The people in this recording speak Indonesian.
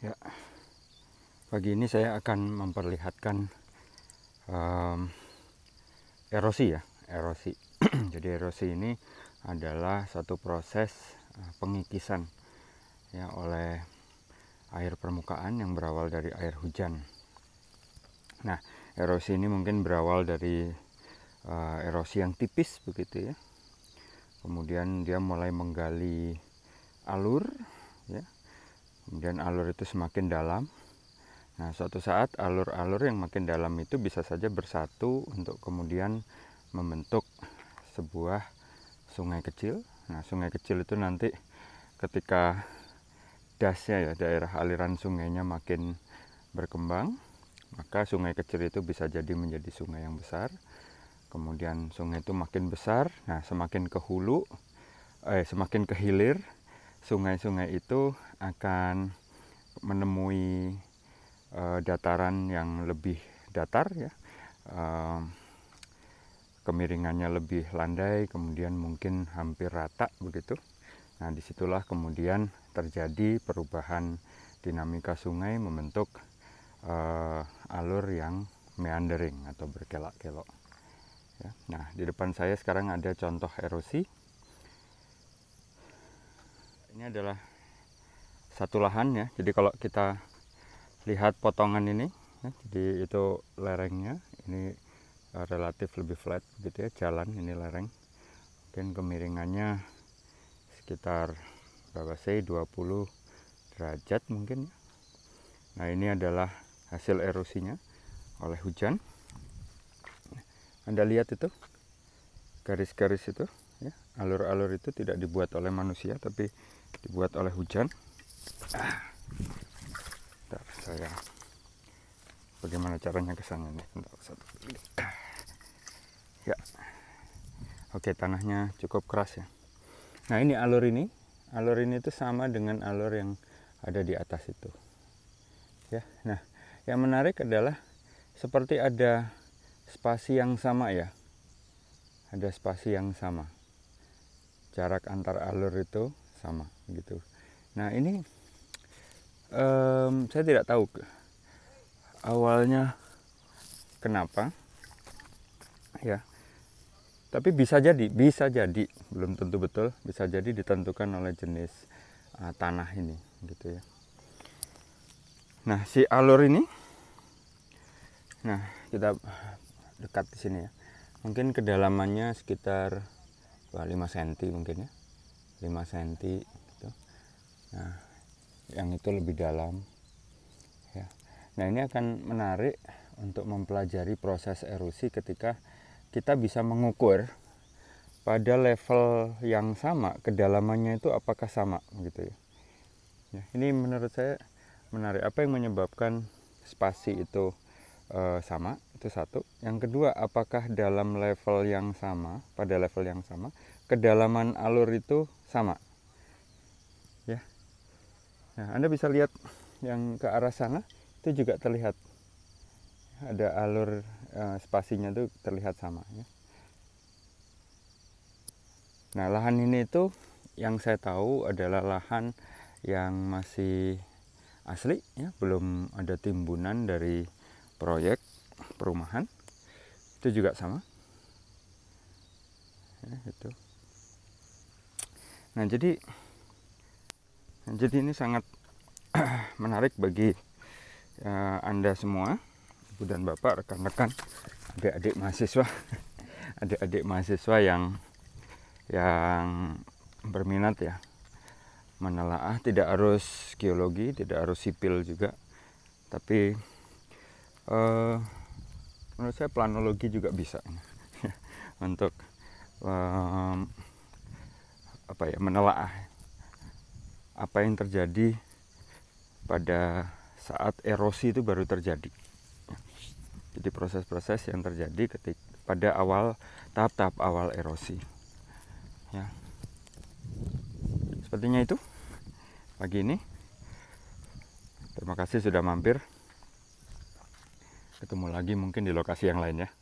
Ya, pagi ini saya akan memperlihatkan um, erosi ya, erosi. Jadi erosi ini adalah satu proses eh, pengikisan ya oleh air permukaan yang berawal dari air hujan. Nah, erosi ini mungkin berawal dari uh, erosi yang tipis begitu ya. Kemudian dia mulai menggali alur ya kemudian alur itu semakin dalam nah suatu saat alur-alur yang makin dalam itu bisa saja bersatu untuk kemudian membentuk sebuah sungai kecil nah sungai kecil itu nanti ketika dasnya ya daerah aliran sungainya makin berkembang maka sungai kecil itu bisa jadi menjadi sungai yang besar kemudian sungai itu makin besar nah semakin ke hulu eh semakin ke hilir sungai-sungai itu akan menemui uh, dataran yang lebih datar ya uh, kemiringannya lebih landai kemudian mungkin hampir rata begitu nah disitulah kemudian terjadi perubahan dinamika sungai membentuk uh, alur yang meandering atau berkelok kelok ya. nah di depan saya sekarang ada contoh erosi ini adalah satu lahan ya. Jadi kalau kita lihat potongan ini, ya, jadi itu lerengnya. Ini eh, relatif lebih flat gitu ya. Jalan ini lereng. Mungkin kemiringannya sekitar berapa sih 20 derajat mungkin ya. Nah ini adalah hasil erosinya oleh hujan. Nah, Anda lihat itu garis-garis itu alur-alur itu tidak dibuat oleh manusia tapi dibuat oleh hujan Bentar, saya bagaimana caranya kesannya nih satu. ya oke tanahnya cukup keras ya nah ini alur ini alur ini itu sama dengan alur yang ada di atas itu ya nah yang menarik adalah seperti ada spasi yang sama ya ada spasi yang sama jarak antar alur itu sama gitu nah ini um, saya tidak tahu awalnya kenapa ya tapi bisa jadi bisa jadi belum tentu betul bisa jadi ditentukan oleh jenis uh, tanah ini gitu ya nah si alur ini nah kita dekat di sini ya mungkin kedalamannya sekitar 5 cm mungkin ya 5 cm gitu. nah yang itu lebih dalam ya nah ini akan menarik untuk mempelajari proses erosi ketika kita bisa mengukur pada level yang sama kedalamannya itu apakah sama gitu ya nah, ini menurut saya menarik apa yang menyebabkan spasi itu uh, sama itu satu. Yang kedua, apakah dalam level yang sama, pada level yang sama, kedalaman alur itu sama? Ya. Nah, Anda bisa lihat yang ke arah sana itu juga terlihat ada alur eh, spasinya itu terlihat sama ya. Nah, lahan ini itu yang saya tahu adalah lahan yang masih asli ya, belum ada timbunan dari proyek perumahan itu juga sama ya, itu nah jadi nah jadi ini sangat menarik bagi uh, anda semua ibu dan bapak rekan-rekan adik-adik mahasiswa adik-adik mahasiswa yang yang berminat ya menelaah tidak harus geologi tidak harus sipil juga tapi uh, menurut saya planologi juga bisa untuk um, apa ya menelaah apa yang terjadi pada saat erosi itu baru terjadi jadi proses-proses yang terjadi ketika pada awal tahap-tahap awal erosi ya sepertinya itu pagi ini terima kasih sudah mampir ketemu lagi mungkin di lokasi yang lainnya